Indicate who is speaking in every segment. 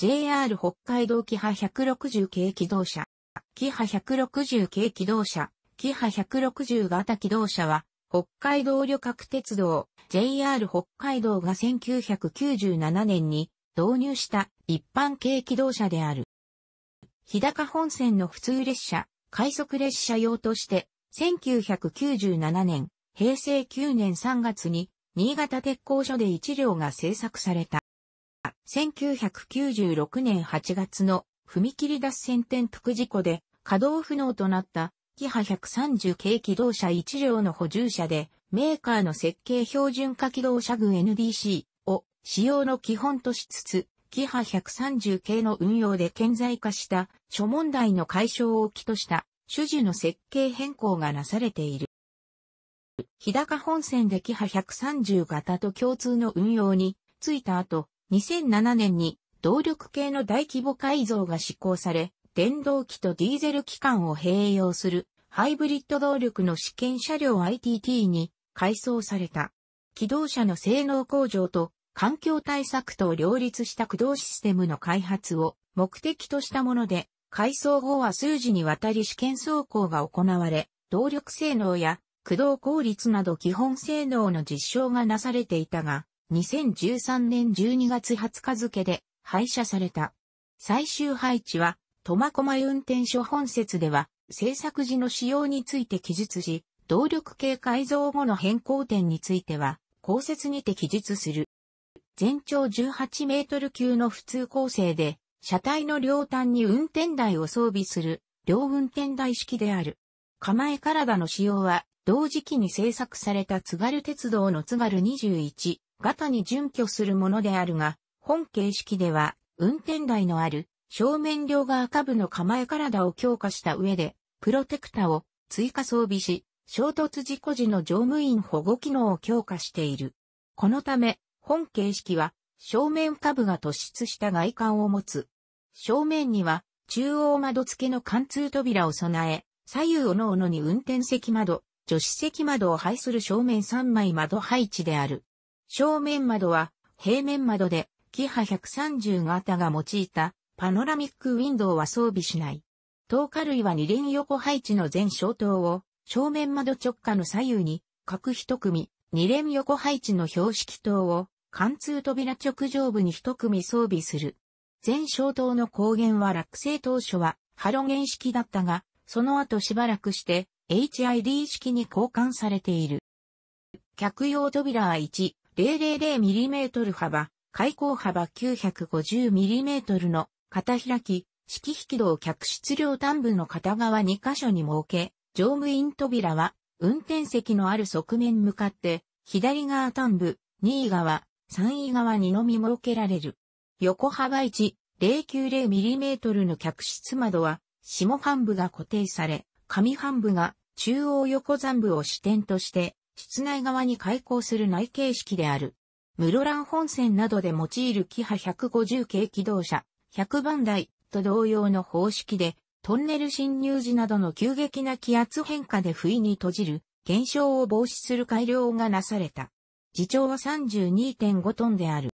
Speaker 1: JR 北海道キハ160系機動車、キハ160系機動車、キハ160型機動車は、北海道旅客鉄道、JR 北海道が1997年に導入した一般軽機動車である。日高本線の普通列車、快速列車用として、1997年、平成9年3月に、新潟鉄工所で1両が製作された。1996年8月の踏切脱線転覆事故で稼働不能となったキハ130系機動車1両の補充車でメーカーの設計標準化機動車群 NDC を使用の基本としつつキハ130系の運用で顕在化した諸問題の解消を起とした種樹の設計変更がなされている。日高本線でキハ130型と共通の運用についた後、2007年に動力系の大規模改造が施行され、電動機とディーゼル機関を併用するハイブリッド動力の試験車両 ITT に改装された。機動車の性能向上と環境対策と両立した駆動システムの開発を目的としたもので、改装後は数時にわたり試験走行が行われ、動力性能や駆動効率など基本性能の実証がなされていたが、2013年12月20日付で廃車された。最終配置は、苫小牧運転所本節では、制作時の使用について記述し、動力系改造後の変更点については、公設にて記述する。全長18メートル級の普通構成で、車体の両端に運転台を装備する、両運転台式である。構え体の使用は、同時期に制作された津軽鉄道の津軽21、ガタに準拠するものであるが、本形式では、運転台のある正面両側下部の構え体を強化した上で、プロテクタを追加装備し、衝突事故時の乗務員保護機能を強化している。このため、本形式は、正面下部が突出した外観を持つ。正面には、中央窓付けの貫通扉を備え、左右各のおのに運転席窓、助手席窓を配する正面3枚窓配置である。正面窓は平面窓で、キハ130型が用いたパノラミックウィンドウは装備しない。灯火類は二輪横配置の全小灯を正面窓直下の左右に各一組二連横配置の標識灯を貫通扉直上部に一組装備する。全小灯の光源は落成当初はハロゲン式だったが、その後しばらくして HID 式に交換されている。客用扉は1、000mm 幅、開口幅 950mm の片開き、式引き道客室両端部の片側2箇所に設け、乗務員扉は運転席のある側面向かって、左側端部、2位側、3位側にのみ設けられる。横幅 1090mm の客室窓は、下半部が固定され、上半部が中央横残部を支点として、室内側に開口する内形式である。室蘭本線などで用いるキハ150系機動車、100番台と同様の方式で、トンネル侵入時などの急激な気圧変化で不意に閉じる、減少を防止する改良がなされた。自長は32.5トンである。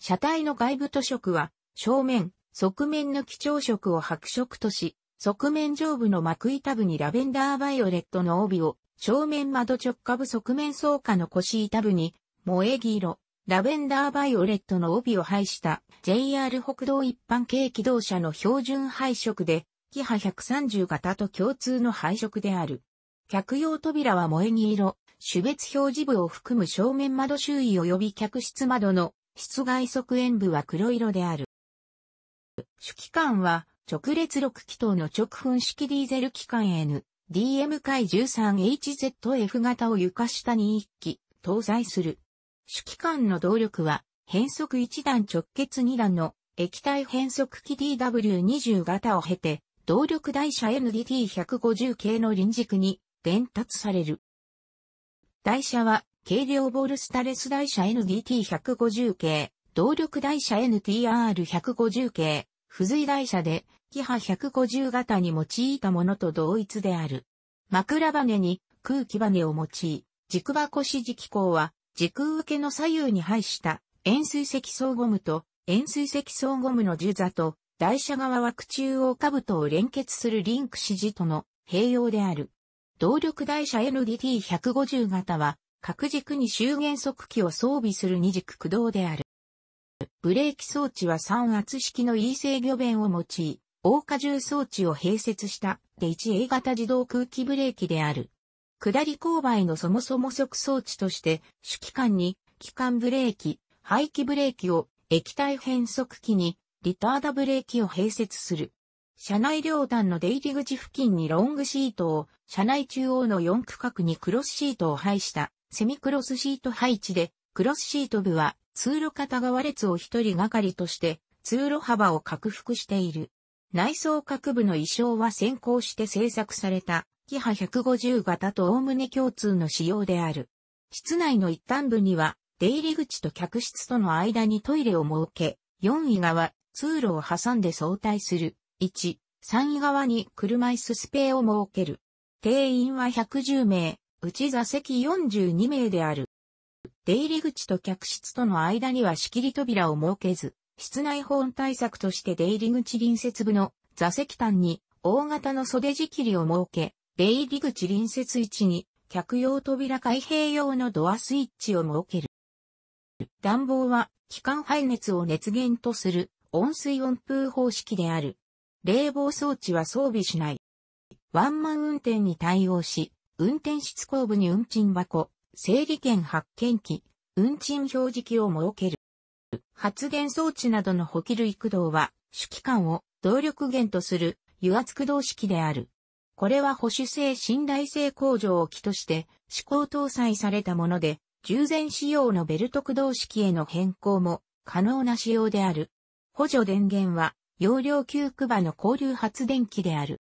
Speaker 1: 車体の外部塗色は、正面、側面の基調色を白色とし、側面上部の膜板部にラベンダーバイオレットの帯を正面窓直下部側面層下の腰板部に、萌え黄色、ラベンダーバイオレットの帯を配した JR 北道一般軽機動車の標準配色で、キハ130型と共通の配色である。客用扉は萌え黄色、種別表示部を含む正面窓周囲及び客室窓の室外側縁部は黒色である。主機関は直列6気筒の直噴式ディーゼル機関 N DM k 13HZF 型を床下に一機、搭載する。主機関の動力は、変速1段直結2段の液体変速機 DW20 型を経て、動力台車 NDT150 系の輪軸に伝達される。台車は、軽量ボールスタレス台車 NDT150 系、動力台車 NTR150 系、付随台車で、キ波150型に用いたものと同一である。枕羽ネに空気羽ネを用い、軸箱支持機構は時空受けの左右に配した円錐積層ゴムと円錐積層ゴムの樹座と台車側枠中央兜を連結するリンク支持との併用である。動力台車 NDT150 型は各軸に周減速機を装備する二軸駆動である。ブレーキ装置は3圧式の E 制御弁を用い、大荷重装置を併設したで 1A 型自動空気ブレーキである。下り勾配のそもそも即装置として、主機関に、機関ブレーキ、排気ブレーキを、液体変速機に、リターダブレーキを併設する。車内両端の出入り口付近にロングシートを、車内中央の4区画にクロスシートを配した、セミクロスシート配置で、クロスシート部は、通路片側列を一人がかりとして、通路幅を拡幅している。内装各部の衣装は先行して制作された、キハ150型と概ね共通の仕様である。室内の一端部には、出入り口と客室との間にトイレを設け、4位側、通路を挟んで相対する。1、3位側に車椅子スペーを設ける。定員は110名、内座席42名である。出入り口と客室との間には仕切り扉を設けず、室内保温対策として出入り口隣接部の座席端に大型の袖仕切りを設け、出入り口隣接位置に客用扉開閉用のドアスイッチを設ける。暖房は気管排熱を熱源とする温水温風方式である。冷房装置は装備しない。ワンマン運転に対応し、運転室後部に運賃箱、整理券発券機、運賃表示器を設ける。発電装置などの補給類駆動は、主機関を動力源とする油圧駆動式である。これは保守性信頼性向上を機として、試行搭載されたもので、従前仕様のベルト駆動式への変更も可能な仕様である。補助電源は、容量給区場の交流発電機である。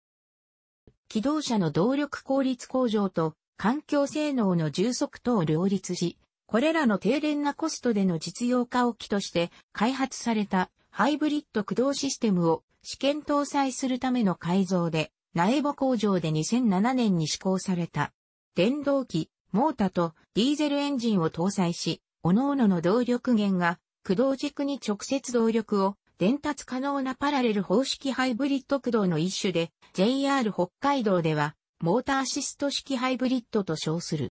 Speaker 1: 気動車の動力効率向上と環境性能の充足等を両立し、これらの低廉なコストでの実用化を機として開発されたハイブリッド駆動システムを試験搭載するための改造で、苗穂工場で2007年に施行された。電動機、モータとディーゼルエンジンを搭載し、各々の動力源が駆動軸に直接動力を伝達可能なパラレル方式ハイブリッド駆動の一種で、JR 北海道ではモーターアシスト式ハイブリッドと称する。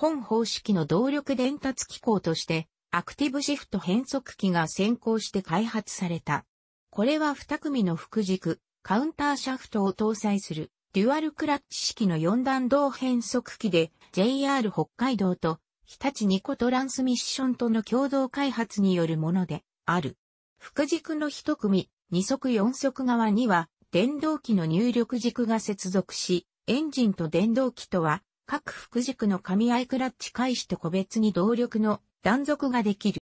Speaker 1: 本方式の動力伝達機構として、アクティブシフト変速機が先行して開発された。これは2組の副軸、カウンターシャフトを搭載する、デュアルクラッチ式の4段同変速機で、JR 北海道と、日立ニコトランスミッションとの共同開発によるもので、ある。副軸の1組、2足4足側には、電動機の入力軸が接続し、エンジンと電動機とは各副軸の紙合いクラッチ開始と個別に動力の断続ができる。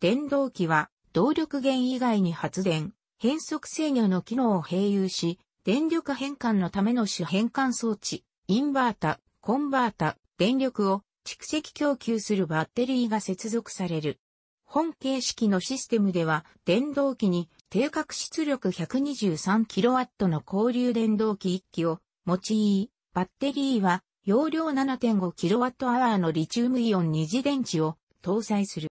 Speaker 1: 電動機は動力源以外に発電、変速制御の機能を併用し、電力変換のための主変換装置、インバータ、コンバータ、電力を蓄積供給するバッテリーが接続される。本形式のシステムでは、電動機に定格出力 123kW の交流電動機1機を用い、バッテリーは容量 7.5kWh のリチウムイオン二次電池を搭載する。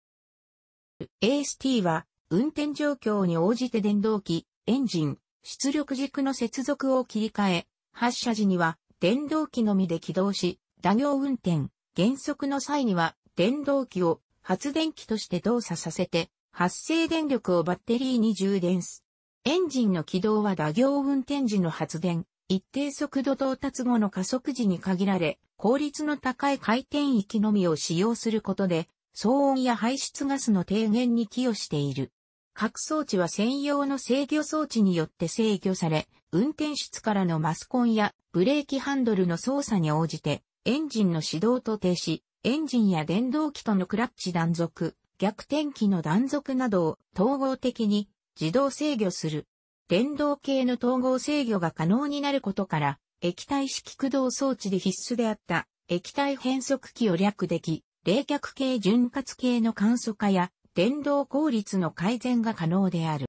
Speaker 1: AST は運転状況に応じて電動機、エンジン、出力軸の接続を切り替え、発射時には電動機のみで起動し、打行運転、減速の際には電動機を発電機として動作させて、発生電力をバッテリーに充電す。エンジンの起動は打行運転時の発電、一定速度到達後の加速時に限られ、効率の高い回転域のみを使用することで、騒音や排出ガスの低減に寄与している。各装置は専用の制御装置によって制御され、運転室からのマスコンやブレーキハンドルの操作に応じて、エンジンの始動と停止、エンジンや電動機とのクラッチ断続、逆転機の断続などを統合的に自動制御する。電動系の統合制御が可能になることから、液体式駆動装置で必須であった液体変速機を略でき、冷却系潤滑系の簡素化や電動効率の改善が可能である。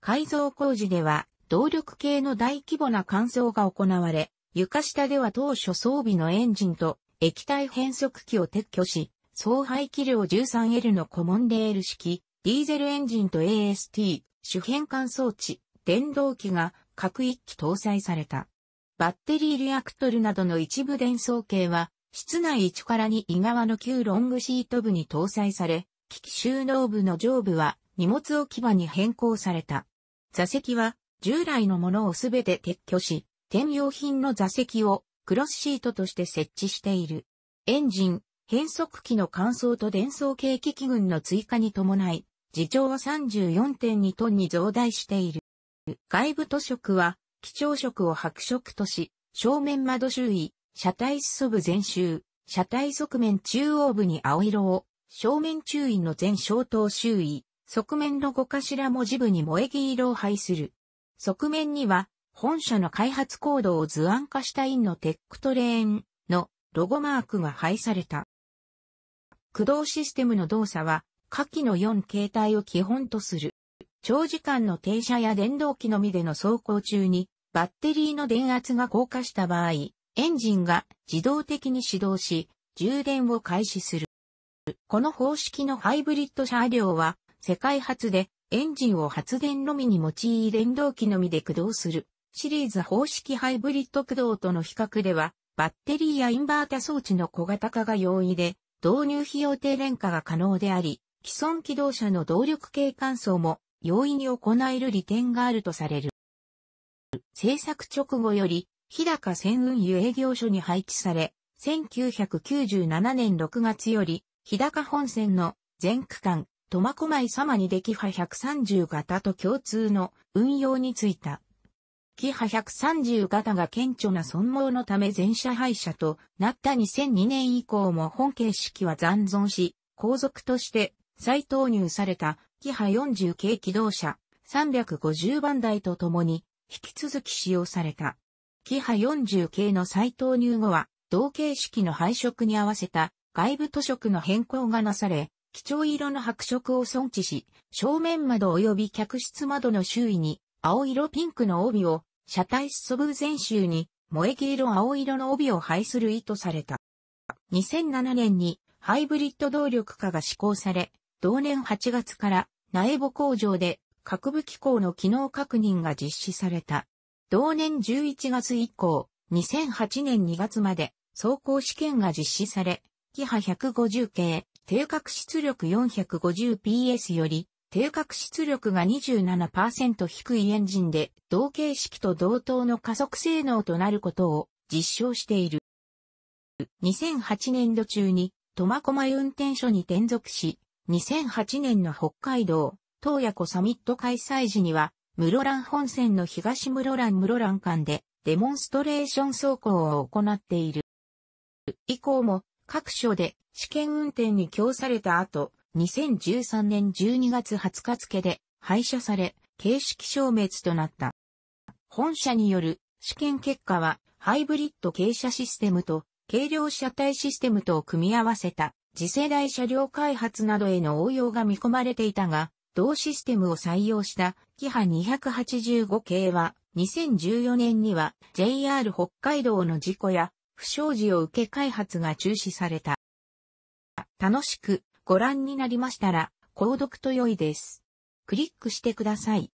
Speaker 1: 改造工事では動力系の大規模な乾燥が行われ、床下では当初装備のエンジンと液体変速機を撤去し、総排気量 13L のコモンレール式、ディーゼルエンジンと AST、主変換装置、電動機が各一機搭載された。バッテリーリアクトルなどの一部電装系は、室内1から2位側の旧ロングシート部に搭載され、機器収納部の上部は荷物置き場に変更された。座席は従来のものをすべて撤去し、転用品の座席をクロスシートとして設置している。エンジン、変速機の乾燥と電装系機器群の追加に伴い、自重は34.2トンに増大している。外部図色は、基調色を白色とし、正面窓周囲、車体裾部全周、車体側面中央部に青色を、正面中意の全消灯周囲、側面の5頭文字部に萌木色を配する。側面には、本社の開発コードを図案化したインのテックトレーンのロゴマークが配された。駆動システムの動作は、下記の4形態を基本とする。長時間の停車や電動機のみでの走行中に、バッテリーの電圧が降下した場合、エンジンが自動的に始動し、充電を開始する。この方式のハイブリッド車両は、世界初で、エンジンを発電のみに用い電動機のみで駆動する。シリーズ方式ハイブリッド駆動との比較では、バッテリーやインバータ装置の小型化が容易で、導入費用低廉化が可能であり、既存機動車の動力系換装も容易に行える利点があるとされる。制作直後より、日高船運輸営業所に配置され、1997年6月より、日高本線の全区間、苫小牧様にでキハ130型と共通の運用についた。キハ130型が顕著な損耗のため全車廃車となった2002年以降も本形式は残存し、後続として再投入されたキハ40系機動車350番台と共に引き続き使用された。キハ40系の再投入後は、同形式の配色に合わせた外部塗色の変更がなされ、基調色の白色を存置し、正面窓及び客室窓の周囲に青色ピンクの帯を、車体裾部全周に萌え黄色青色の帯を配する意図された。2007年にハイブリッド動力化が施行され、同年8月から苗穂工場で核武器構の機能確認が実施された。同年11月以降、2008年2月まで走行試験が実施され、キハ150系、定格出力 450PS より、定格出力が27%低いエンジンで、同形式と同等の加速性能となることを実証している。2008年度中に、苫小牧運転所に転属し、2008年の北海道、東野湖サミット開催時には、室蘭本線の東室蘭室蘭間でデモンストレーション走行を行っている。以降も各所で試験運転に供された後、2013年12月20日付で廃車され、形式消滅となった。本社による試験結果はハイブリッド傾斜システムと軽量車体システムと組み合わせた次世代車両開発などへの応用が見込まれていたが、同システムを採用したキハ285系は2014年には JR 北海道の事故や不祥事を受け開発が中止された。楽しくご覧になりましたら購読と良いです。クリックしてください。